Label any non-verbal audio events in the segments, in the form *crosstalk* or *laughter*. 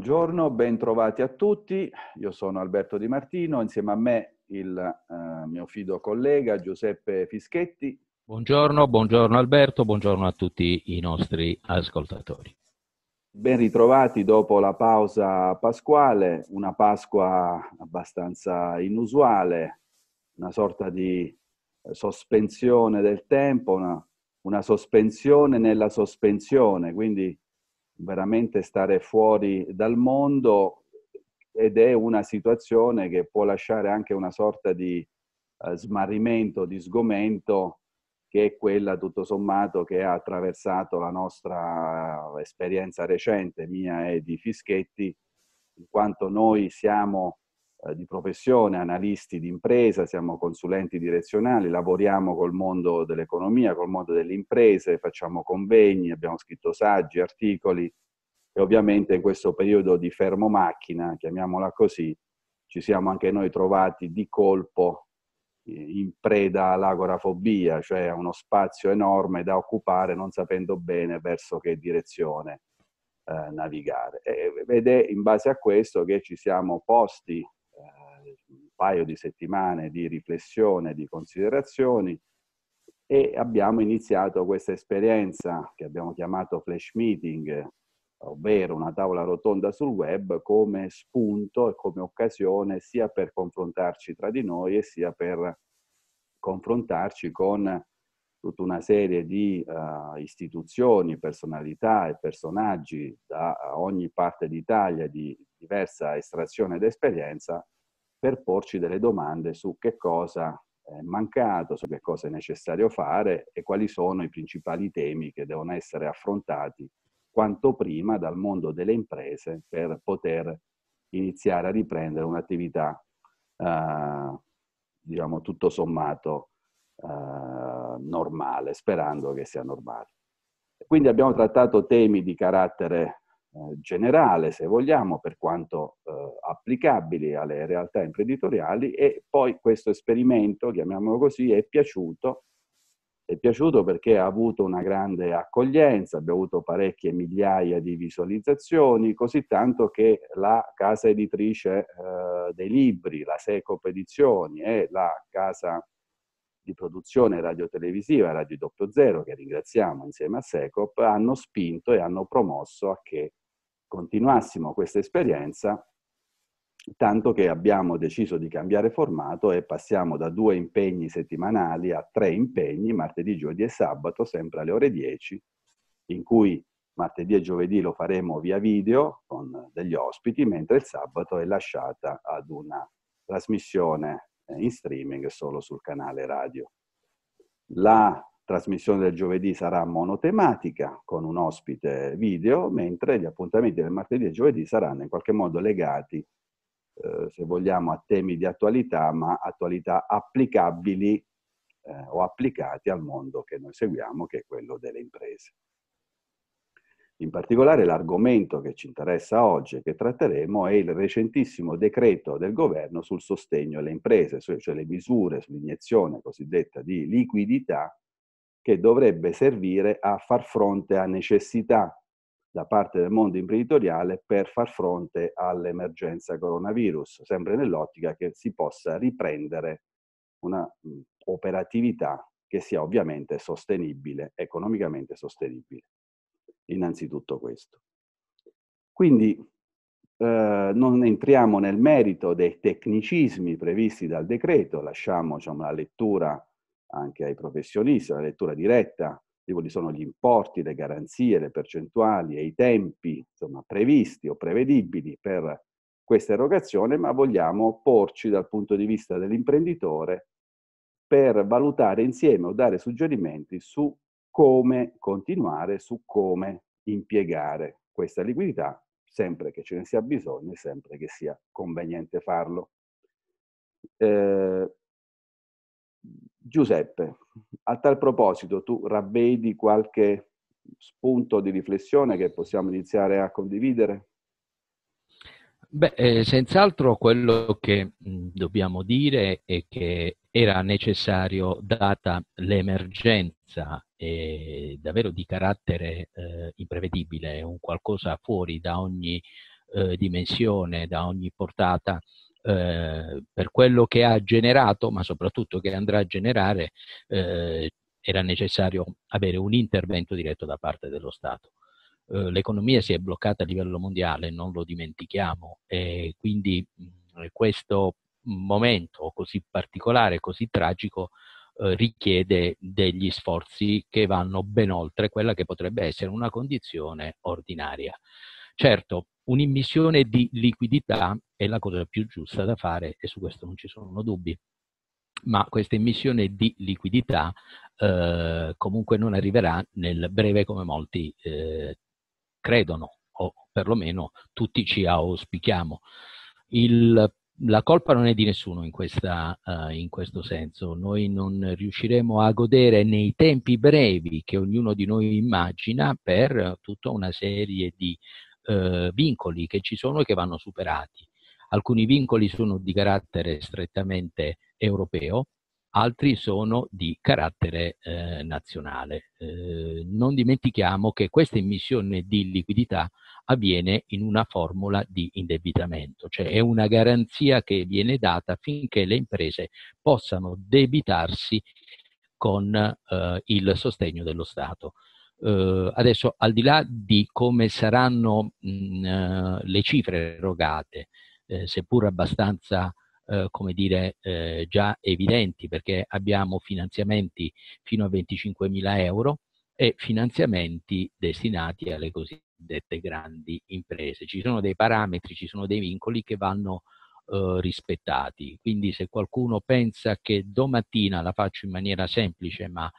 Buongiorno, bentrovati a tutti. Io sono Alberto Di Martino, insieme a me il eh, mio fido collega Giuseppe Fischetti. Buongiorno, buongiorno Alberto, buongiorno a tutti i nostri ascoltatori. Ben ritrovati dopo la pausa pasquale, una Pasqua abbastanza inusuale, una sorta di eh, sospensione del tempo, una, una sospensione nella sospensione, quindi veramente stare fuori dal mondo ed è una situazione che può lasciare anche una sorta di eh, smarrimento, di sgomento, che è quella tutto sommato che ha attraversato la nostra esperienza recente, mia e di Fischetti, in quanto noi siamo eh, di professione, analisti di impresa, siamo consulenti direzionali, lavoriamo col mondo dell'economia, col mondo delle imprese, facciamo convegni, abbiamo scritto saggi, articoli e ovviamente in questo periodo di fermo macchina, chiamiamola così, ci siamo anche noi trovati di colpo eh, in preda all'agorafobia, cioè a uno spazio enorme da occupare non sapendo bene verso che direzione eh, navigare. ed è in base a questo che ci siamo posti paio di settimane di riflessione, di considerazioni e abbiamo iniziato questa esperienza che abbiamo chiamato flash meeting, ovvero una tavola rotonda sul web, come spunto e come occasione sia per confrontarci tra di noi e sia per confrontarci con tutta una serie di uh, istituzioni, personalità e personaggi da ogni parte d'Italia di diversa estrazione ed esperienza per porci delle domande su che cosa è mancato, su che cosa è necessario fare e quali sono i principali temi che devono essere affrontati quanto prima dal mondo delle imprese per poter iniziare a riprendere un'attività, eh, diciamo, tutto sommato eh, normale, sperando che sia normale. Quindi abbiamo trattato temi di carattere eh, generale, se vogliamo, per quanto eh, applicabili alle realtà imprenditoriali e poi questo esperimento, chiamiamolo così, è piaciuto. È piaciuto perché ha avuto una grande accoglienza, abbiamo avuto parecchie migliaia di visualizzazioni, così tanto che la casa editrice eh, dei libri, la Secop Edizioni e la casa di produzione radiotelevisiva Radio Doppio Zero, che ringraziamo insieme a Secop, hanno spinto e hanno promosso a che continuassimo questa esperienza, tanto che abbiamo deciso di cambiare formato e passiamo da due impegni settimanali a tre impegni, martedì, giovedì e sabato, sempre alle ore 10, in cui martedì e giovedì lo faremo via video con degli ospiti, mentre il sabato è lasciata ad una trasmissione eh, in streaming solo sul canale radio. La trasmissione del giovedì sarà monotematica con un ospite video, mentre gli appuntamenti del martedì e giovedì saranno in qualche modo legati, eh, se vogliamo, a temi di attualità, ma attualità applicabili eh, o applicati al mondo che noi seguiamo, che è quello delle imprese. In particolare l'argomento che ci interessa oggi e che tratteremo è il recentissimo decreto del governo sul sostegno alle imprese, cioè le misure sull'iniezione cosiddetta di liquidità che dovrebbe servire a far fronte a necessità da parte del mondo imprenditoriale per far fronte all'emergenza coronavirus, sempre nell'ottica che si possa riprendere una operatività che sia ovviamente sostenibile, economicamente sostenibile. Innanzitutto questo. Quindi eh, non entriamo nel merito dei tecnicismi previsti dal decreto, lasciamo diciamo, la lettura anche ai professionisti, la lettura diretta di quali sono gli importi, le garanzie, le percentuali e i tempi insomma, previsti o prevedibili per questa erogazione, ma vogliamo porci dal punto di vista dell'imprenditore per valutare insieme o dare suggerimenti su come continuare, su come impiegare questa liquidità, sempre che ce ne sia bisogno e sempre che sia conveniente farlo. Eh, Giuseppe, a tal proposito tu ravvedi qualche spunto di riflessione che possiamo iniziare a condividere? Beh, eh, senz'altro quello che mm, dobbiamo dire è che era necessario, data l'emergenza eh, davvero di carattere eh, imprevedibile, un qualcosa fuori da ogni eh, dimensione, da ogni portata, eh, per quello che ha generato, ma soprattutto che andrà a generare, eh, era necessario avere un intervento diretto da parte dello Stato. Eh, l'economia si è bloccata a livello mondiale, non lo dimentichiamo, e quindi mh, mm, questo momento così particolare, così tragico, eh, richiede degli sforzi che vanno ben oltre quella che potrebbe essere una condizione ordinaria. Certo, un'immissione di liquidità è la cosa più giusta da fare e su questo non ci sono dubbi, ma questa immissione di liquidità eh, comunque non arriverà nel breve come molti eh, credono o perlomeno tutti ci auspichiamo. Il, la colpa non è di nessuno in, questa, uh, in, questo senso, noi non riusciremo a godere nei tempi brevi che ognuno di noi immagina per tutta una serie di eh, vincoli che ci sono e che vanno superati. Alcuni vincoli sono di carattere strettamente europeo, altri sono di carattere eh, nazionale. Eh, non dimentichiamo che questa emissione di liquidità avviene in una formula di indebitamento, cioè è una garanzia che viene data affinché le imprese possano debitarsi con eh, il sostegno dello Stato. Uh, adesso, al di là di come saranno mh, mm, eh, le cifre erogate, eh, seppur abbastanza eh, come dire, eh, già evidenti, perché abbiamo finanziamenti fino a 25 mila euro e finanziamenti destinati alle cosiddette grandi imprese. Ci sono dei parametri, ci sono dei vincoli che vanno eh, rispettati. Quindi se qualcuno pensa che domattina la faccio in maniera semplice, ma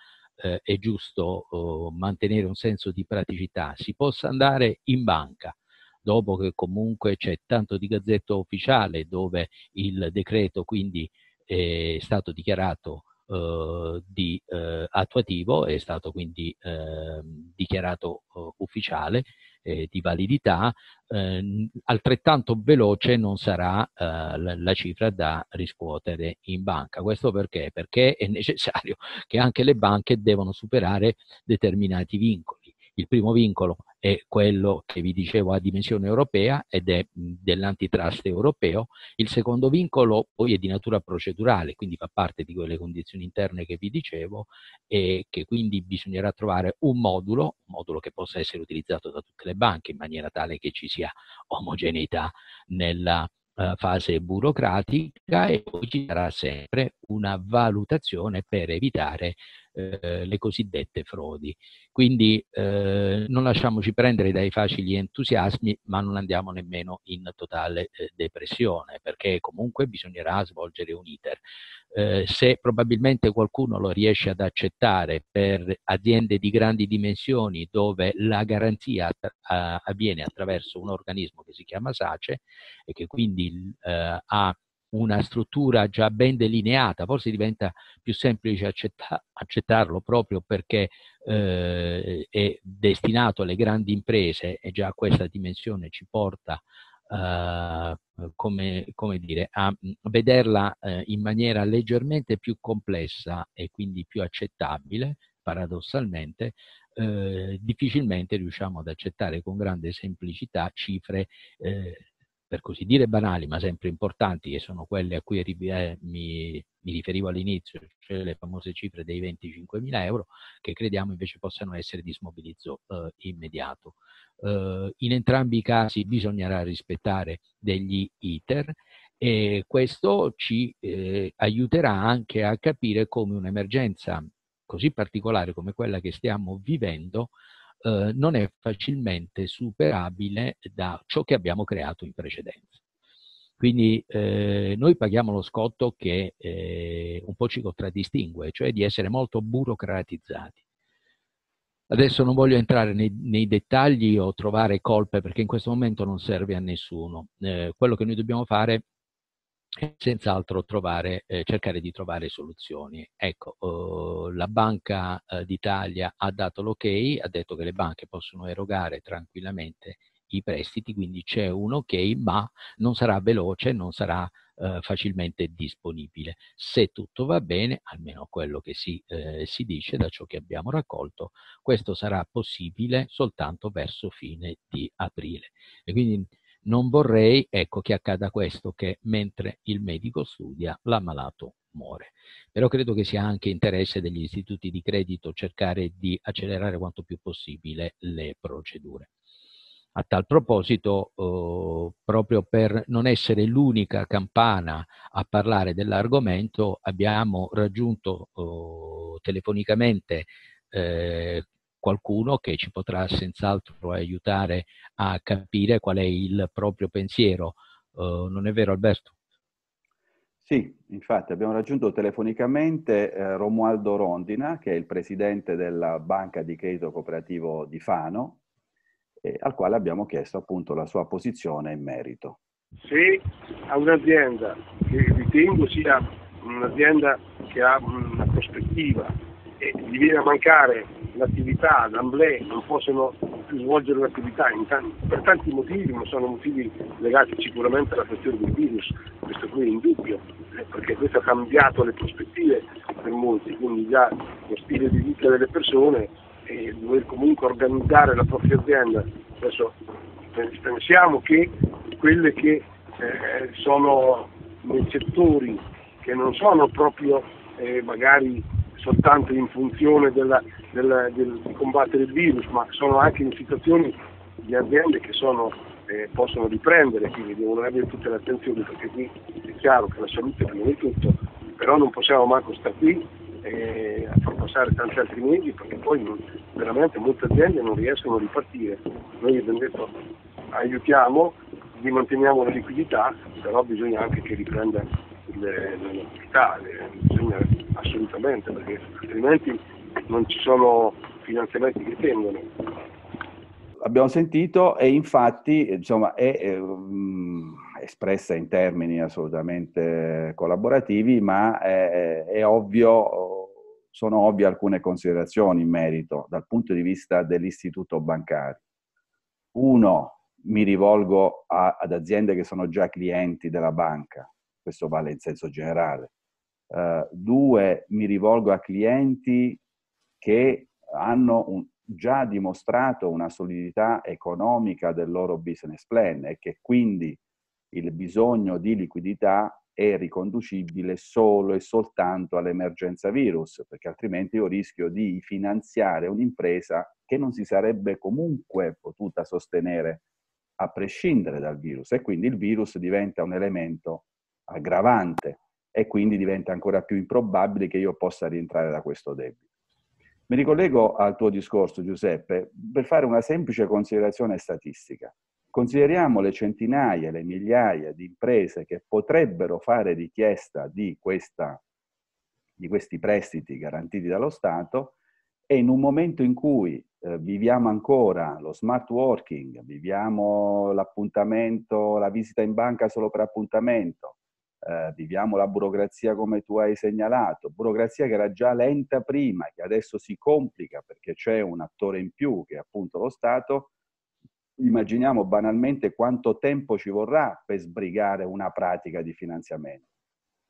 eh, è giusto eh, mantenere un senso di praticità, si possa andare in banca, dopo che comunque c'è tanto di gazzetta ufficiale dove il decreto quindi eh, è stato dichiarato eh, di, eh, attuativo, è stato quindi eh, dichiarato oh, ufficiale eh, di validità, eh, altrettanto veloce non sarà eh, la, la, cifra da riscuotere in banca. Questo perché? Perché è necessario *laughs* che anche le banche devono superare determinati vincoli. Il primo vincolo è quello che vi dicevo a dimensione europea ed è dell'antitrust europeo. Il secondo vincolo poi è di natura procedurale, quindi fa parte di quelle condizioni interne che vi dicevo e che quindi bisognerà trovare un modulo, un modulo che possa essere utilizzato da tutte le banche in maniera tale che ci sia omogeneità nella eh, fase burocratica e poi ci sarà sempre una valutazione per evitare eh, le cosiddette frodi. Quindi eh, non lasciamoci prendere dai facili entusiasmi, ma non andiamo nemmeno in totale eh, depressione, perché comunque bisognerà svolgere un iter. Eh, se probabilmente qualcuno lo riesce ad accettare per aziende di grandi dimensioni dove la garanzia eh, avviene attraverso un organismo che si chiama SACE e che quindi eh, ha una struttura già ben delineata, forse diventa più semplice accetta- accettarlo proprio perché eh, è destinato alle grandi imprese e già questa dimensione ci porta eh, come, come dire, a vederla eh, in maniera leggermente più complessa e quindi più accettabile, paradossalmente, eh, difficilmente riusciamo ad accettare con grande semplicità cifre eh, per così dire banali, ma sempre importanti, che sono quelle a cui eh, mi, mi, riferivo all'inizio, cioè le famose cifre dei 25 mila euro, che crediamo invece possano essere di smobilizzo eh, immediato. Eh, in entrambi i casi bisognerà rispettare degli ITER e questo ci eh, aiuterà anche a capire come un'emergenza così particolare come quella che stiamo vivendo eh, non è facilmente superabile da ciò che abbiamo creato in precedenza. Quindi eh, noi paghiamo lo scotto che eh, un po' ci contraddistingue, cioè di essere molto burocratizzati. Adesso non voglio entrare nei, nei, dettagli o trovare colpe perché in questo momento non serve a nessuno. Eh, quello che noi dobbiamo fare senz'altro trovare, eh, cercare di trovare soluzioni. Ecco, eh, la Banca eh, d'Italia ha dato l'ok, ha detto che le banche possono erogare tranquillamente i prestiti, quindi c'è un ok, ma non sarà veloce, non sarà eh, facilmente disponibile. Se tutto va bene, almeno quello che si, eh, si, dice da ciò che abbiamo raccolto, questo sarà possibile soltanto verso fine di aprile. E quindi non vorrei, ecco, che accada questo, che mentre il medico studia, l'ammalato muore. Però credo che sia anche interesse degli istituti di credito cercare di accelerare quanto più possibile le procedure. A tal proposito, eh, proprio per non essere l'unica campana a parlare dell'argomento, abbiamo raggiunto eh, telefonicamente eh, qualcuno che ci potrà senz'altro aiutare a capire qual è il proprio pensiero. Uh, non è vero Alberto? Sì, infatti abbiamo raggiunto telefonicamente eh, Romualdo Rondina, che è il presidente della Banca di Credito Cooperativo di Fano, eh, al quale abbiamo chiesto appunto la sua posizione in merito. Sì, a un'azienda che ritengo sia un'azienda che ha una prospettiva e gli viene a mancare l'attività, l'amblè, non possono più svolgere l'attività tanti, per tanti motivi, ma sono motivi legati sicuramente alla questione del virus, questo qui è in dubbio, eh, perché questo ha cambiato le prospettive per molti, quindi già lo stile di vita delle persone e dover comunque organizzare la propria azienda. Adesso pensiamo che quelle che eh, sono nei settori che non sono proprio eh, magari soltanto in funzione della, della, del, di combattere il virus, ma sono anche in situazioni di aziende che sono, eh, possono riprendere, quindi devono avere tutte le attenzioni perché qui è chiaro che la salute è prima di tutto, però non possiamo manco stare qui eh, a far passare tanti altri mesi perché poi non, veramente molte aziende non riescono a ripartire. Noi abbiamo detto aiutiamo, gli manteniamo la liquidità, però bisogna anche che riprenda delle, delle attività, bisogna assolutamente perché altrimenti non ci sono finanziamenti che tengono. Abbiamo sentito e infatti eh, insomma, è, è eh, um, mm, espressa in termini assolutamente collaborativi, ma è, eh, è ovvio, sono ovvie alcune considerazioni in merito dal punto di vista dell'istituto bancario. Uno, mi rivolgo a, ad aziende che sono già clienti della banca, questo vale in senso generale. Uh, due, mi rivolgo a clienti che hanno un, già dimostrato una solidità economica del loro business plan e che quindi il bisogno di liquidità è riconducibile solo e soltanto all'emergenza virus, perché altrimenti io rischio di finanziare un'impresa che non si sarebbe comunque potuta sostenere a prescindere dal virus e quindi il virus diventa un elemento aggravante e quindi diventa ancora più improbabile che io possa rientrare da questo debito. Mi ricollego al tuo discorso, Giuseppe, per fare una semplice considerazione statistica. Consideriamo le centinaia, le migliaia di imprese che potrebbero fare richiesta di, questa, di questi prestiti garantiti dallo Stato e in un momento in cui eh, viviamo ancora lo smart working, viviamo l'appuntamento, la visita in banca solo per appuntamento, eh, viviamo la burocrazia come tu hai segnalato, burocrazia che era già lenta prima, che adesso si complica perché c'è un attore in più che è appunto lo Stato, immaginiamo banalmente quanto tempo ci vorrà per sbrigare una pratica di finanziamento.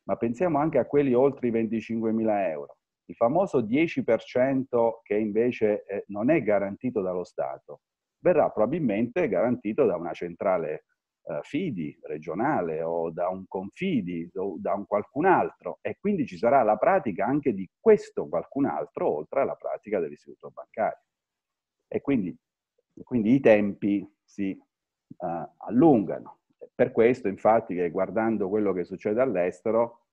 Ma pensiamo anche a quelli oltre i 25.000 euro, il famoso 10% che invece eh, non è garantito dallo Stato, verrà probabilmente garantito da una centrale eh, FIDI regionale o da un Confidi o da un qualcun altro e quindi ci sarà la pratica anche di questo qualcun altro oltre alla pratica dell'istituto bancario. E quindi, quindi i tempi si uh, allungano. Per questo infatti che guardando quello che succede all'estero,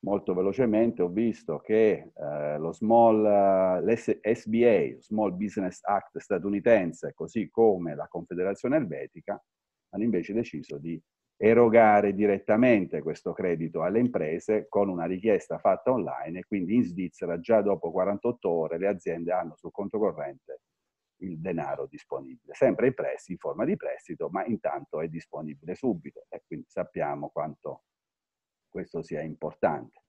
molto velocemente ho visto che uh, lo small, SBA, Small Business Act statunitense, così come la Confederazione Elvetica, hanno invece deciso di erogare direttamente questo credito alle imprese con una richiesta fatta online e quindi in Svizzera già dopo 48 ore le aziende hanno sul conto corrente il denaro disponibile, sempre in, prestito, in forma di prestito, ma intanto è disponibile subito e quindi sappiamo quanto questo sia importante.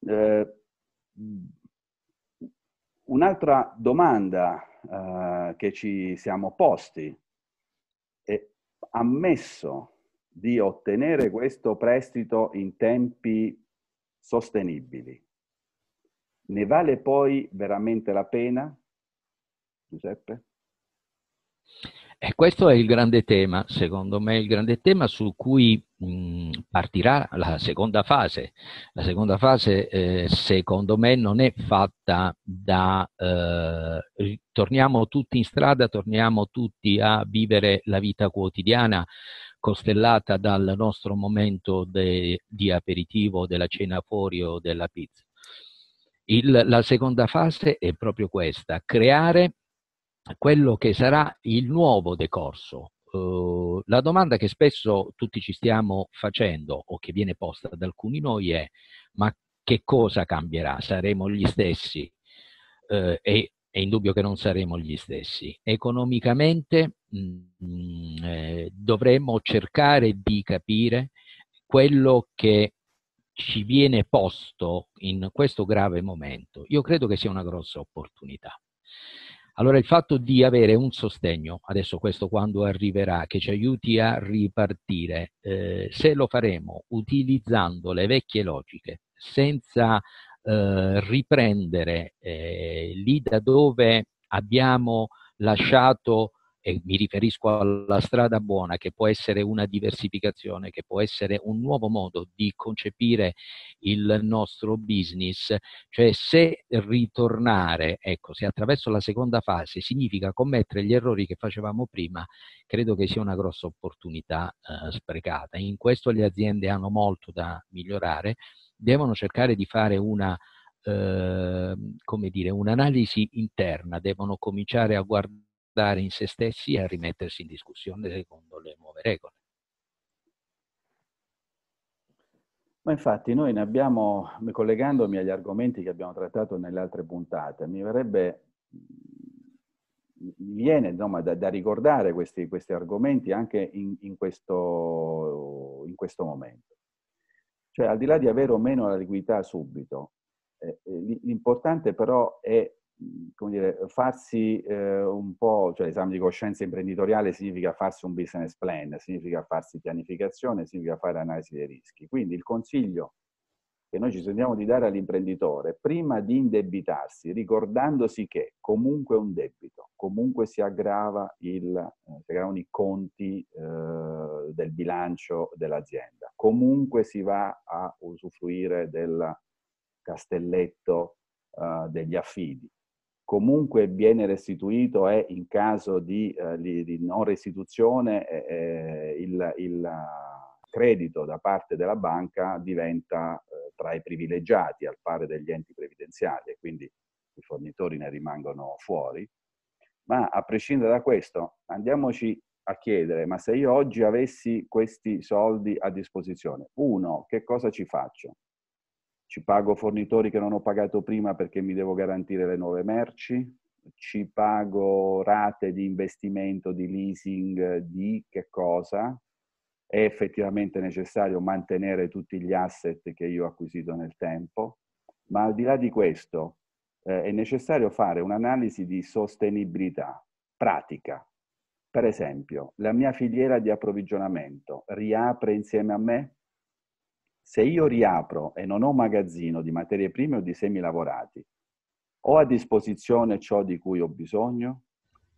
Eh, un'altra domanda eh, che ci siamo posti ammesso di ottenere questo prestito in tempi sostenibili, ne vale poi veramente la pena, Giuseppe? E questo è il grande tema, secondo me, il grande tema su cui mh, partirà la seconda fase. La seconda fase, eh, secondo me, non è fatta da eh, torniamo tutti in strada, torniamo tutti a vivere la vita quotidiana costellata dal nostro momento de, di aperitivo, della cena fuori o della pizza. Il, la seconda fase è proprio questa, creare quello che sarà il nuovo decorso. Uh, la domanda che spesso tutti ci stiamo facendo o che viene posta da alcuni noi è ma che cosa cambierà? Saremo gli stessi? Uh, e è indubbio che non saremo gli stessi. Economicamente mh, mm, eh, dovremmo cercare di capire quello che ci viene posto in questo grave momento. Io credo che sia una grossa opportunità. Allora il fatto di avere un sostegno, adesso questo quando arriverà, che ci aiuti a ripartire, eh, se lo faremo utilizzando le vecchie logiche, senza eh, riprendere eh, lì da dove abbiamo lasciato e mi riferisco alla strada buona che può essere una diversificazione, che può essere un nuovo modo di concepire il nostro business, cioè se ritornare, ecco, se attraverso la seconda fase significa commettere gli errori che facevamo prima, credo che sia una grossa opportunità eh, sprecata. In questo le aziende hanno molto da migliorare, devono cercare di fare una eh, come dire, un'analisi interna, devono cominciare a guardare guardare in se stessi e a rimettersi in discussione secondo le nuove regole. Ma infatti noi ne abbiamo, collegandomi agli argomenti che abbiamo trattato nelle altre puntate, mi verrebbe, mi viene insomma, da, da, ricordare questi, questi argomenti anche in, in, questo, in, questo, momento. Cioè al di là di avere o meno la liquidità subito, eh, eh l'importante però è come dire, farsi eh, un po', cioè l'esame di coscienza imprenditoriale significa farsi un business plan, significa farsi pianificazione, significa fare analisi dei rischi. Quindi il consiglio che noi ci sentiamo di dare all'imprenditore, prima di indebitarsi, ricordandosi che comunque è un debito, comunque si, aggrava il, eh, si aggravano i conti eh, del bilancio dell'azienda, comunque si va a usufruire del castelletto eh, degli affidi, comunque viene restituito e in caso di, eh, di, di non restituzione eh, eh, il, il, credito da parte della banca diventa eh, tra i privilegiati al pari degli enti previdenziali e quindi i fornitori ne rimangono fuori. Ma a prescindere da questo andiamoci a chiedere, ma se io oggi avessi questi soldi a disposizione, uno, che cosa ci faccio? ci pago fornitori che non ho pagato prima perché mi devo garantire le nuove merci, ci pago rate di investimento, di leasing, di che cosa, è effettivamente necessario mantenere tutti gli asset che io ho acquisito nel tempo, ma al di là di questo eh, è necessario fare un'analisi di sostenibilità pratica. Per esempio, la mia filiera di approvvigionamento riapre insieme a me? se io riapro e non ho magazzino di materie prime o di semi lavorati, ho a disposizione ciò di cui ho bisogno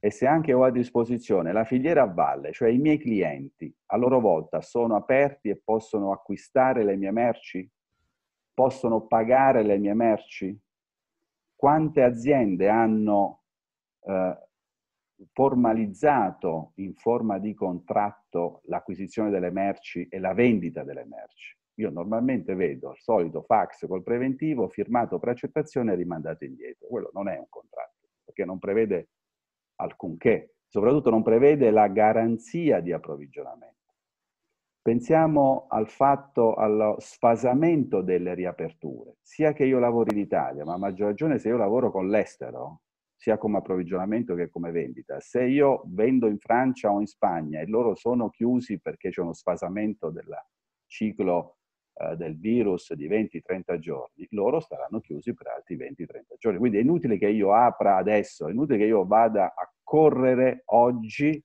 e se anche ho a disposizione la filiera a valle, cioè i miei clienti, a loro volta sono aperti e possono acquistare le mie merci? Possono pagare le mie merci? Quante aziende hanno eh, formalizzato in forma di contratto l'acquisizione delle merci e la vendita delle merci? Io normalmente vedo il solito fax col preventivo firmato per accettazione e rimandato indietro. Quello non è un contratto, perché non prevede alcunché, soprattutto non prevede la garanzia di approvvigionamento. Pensiamo al fatto, allo sfasamento delle riaperture, sia che io lavoro in Italia, ma a maggior ragione se io lavoro con l'estero, sia come approvvigionamento che come vendita. Se io vendo in Francia o in Spagna e loro sono chiusi perché c'è uno sfasamento del ciclo eh, del virus di 20-30 giorni, loro staranno chiusi per altri 20-30 giorni. Quindi è inutile che io apra adesso, è inutile che io vada a correre oggi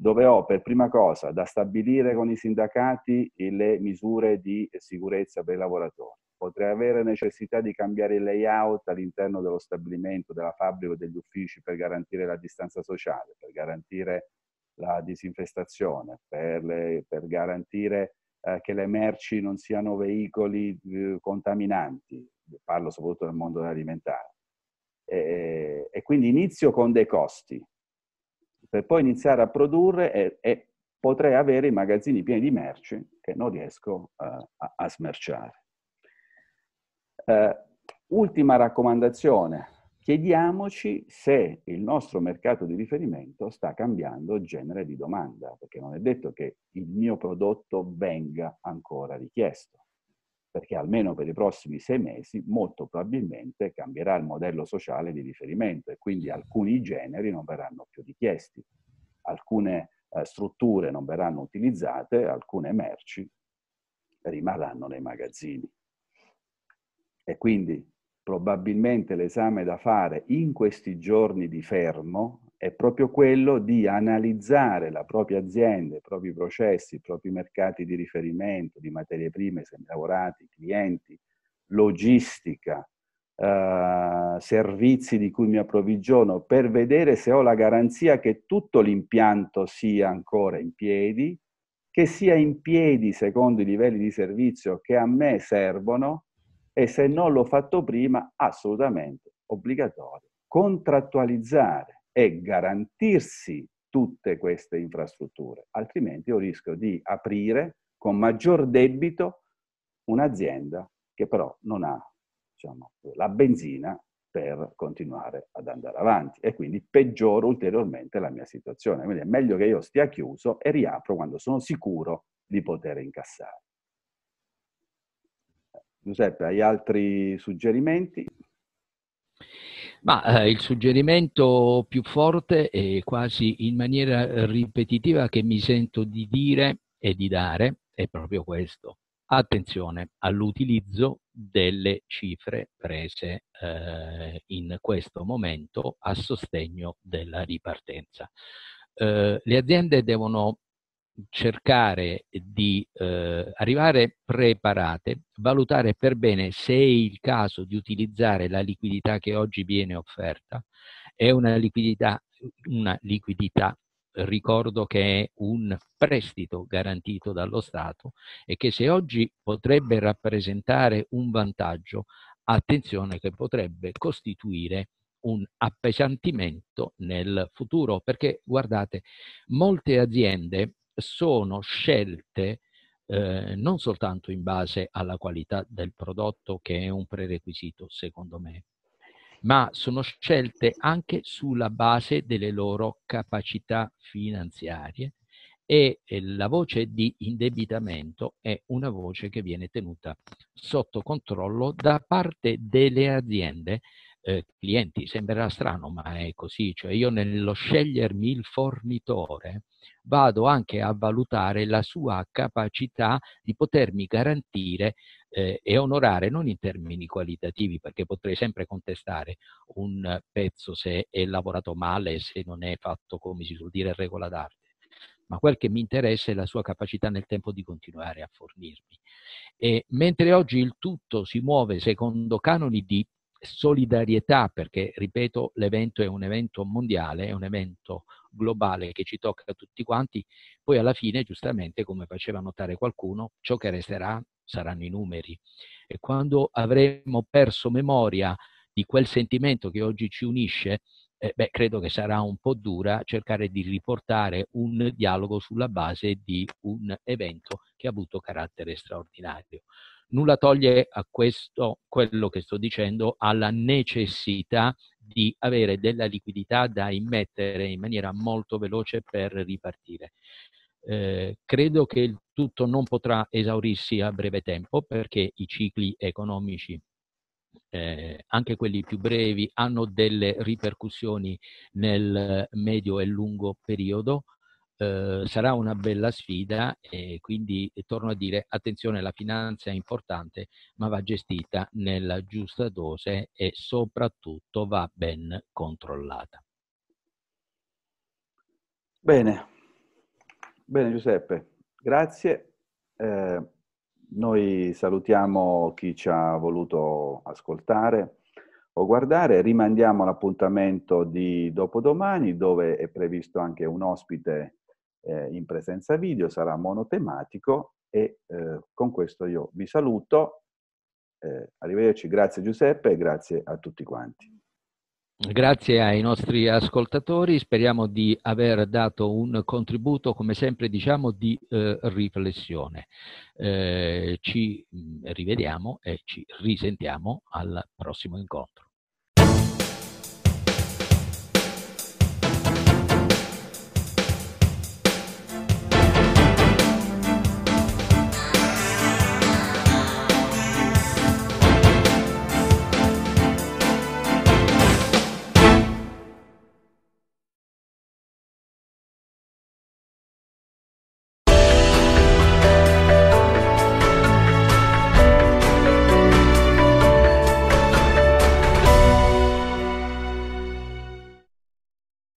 dove ho per prima cosa da stabilire con i sindacati le misure di sicurezza per i lavoratori. Potrei avere necessità di cambiare il layout all'interno dello stabilimento, della fabbrica o degli uffici per garantire la distanza sociale, per garantire la disinfestazione, per, le, per garantire eh, che le merci non siano veicoli eh, contaminanti, parlo soprattutto del mondo alimentare. E, eh, e, quindi inizio con dei costi, per poi iniziare a produrre e, e potrei avere i magazzini pieni di merci che non riesco eh, a, a, smerciare. ultima raccomandazione, chiediamoci se il nostro mercato di riferimento sta cambiando genere di domanda, perché non è detto che il mio prodotto venga ancora richiesto, perché almeno per i prossimi sei mesi molto probabilmente cambierà il modello sociale di riferimento e quindi alcuni generi non verranno più richiesti, alcune eh, strutture non verranno utilizzate, alcune merci rimarranno nei magazzini. E quindi probabilmente l'esame da fare in questi giorni di fermo è proprio quello di analizzare la propria azienda, i propri processi, i propri mercati di riferimento, di materie prime, se semilavorati, clienti, logistica, eh, servizi di cui mi approvvigiono, per vedere se ho la garanzia che tutto l'impianto sia ancora in piedi, che sia in piedi secondo i livelli di servizio che a me servono e se non l'ho fatto prima, assolutamente obbligatorio contrattualizzare e garantirsi tutte queste infrastrutture, altrimenti io rischio di aprire con maggior debito un'azienda che però non ha diciamo, la benzina per continuare ad andare avanti e quindi peggioro ulteriormente la mia situazione. Quindi è meglio che io stia chiuso e riapro quando sono sicuro di poter incassare. Giuseppe, hai altri suggerimenti? Ma eh, il suggerimento più forte e quasi in maniera ripetitiva che mi sento di dire e di dare è proprio questo. Attenzione all'utilizzo delle cifre prese eh, in questo momento a sostegno della ripartenza. Eh, le aziende devono cercare di eh, arrivare preparate, valutare per bene se è il caso di utilizzare la liquidità che oggi viene offerta. È una liquidità, una liquidità ricordo che è un prestito garantito dallo Stato e che se oggi potrebbe rappresentare un vantaggio, attenzione che potrebbe costituire un appesantimento nel futuro, perché guardate, molte aziende sono scelte eh, non soltanto in base alla qualità del prodotto, che è un prerequisito secondo me, ma sono scelte anche sulla base delle loro capacità finanziarie e la voce di indebitamento è una voce che viene tenuta sotto controllo da parte delle aziende eh, clienti. Sembrerà strano, ma è così. Cioè io nello scegliermi il fornitore vado anche a valutare la sua capacità di potermi garantire eh, e onorare, non in termini qualitativi, perché potrei sempre contestare un pezzo se è lavorato male, se non è fatto come si suol dire regola d'arte ma quel che mi interessa è la sua capacità nel tempo di continuare a fornirmi. E mentre oggi il tutto si muove secondo canoni di solidarietà, perché ripeto, l'evento è un evento mondiale, è un evento globale che ci tocca a tutti quanti, poi alla fine, giustamente, come faceva notare qualcuno, ciò che resterà saranno i numeri. E quando avremo perso memoria di quel sentimento che oggi ci unisce, eh, beh, credo che sarà un po' dura cercare di riportare un dialogo sulla base di un evento che ha avuto carattere straordinario. Nulla toglie a questo, quello che sto dicendo, alla necessità di avere della liquidità da immettere in maniera molto veloce per ripartire. Eh, credo che il tutto non potrà esaurirsi a breve tempo perché i cicli economici, eh, anche quelli più brevi, hanno delle ripercussioni nel medio e lungo periodo Uhm, sarà una bella sfida e quindi torno a dire attenzione la finanza è importante ma va gestita nella giusta dose e soprattutto va ben controllata. Bene, bene Giuseppe, grazie. Eh, noi salutiamo chi ci ha voluto ascoltare o guardare, rimandiamo l'appuntamento di dopodomani dove è previsto anche un ospite eh, in presenza video, sarà monotematico e eh, con questo io vi saluto. Eh, arrivederci, grazie Giuseppe e grazie a tutti quanti. Grazie ai nostri ascoltatori, speriamo di aver dato un contributo, come sempre diciamo, di eh, riflessione. Eh, ci mm, rivediamo e ci risentiamo al prossimo incontro.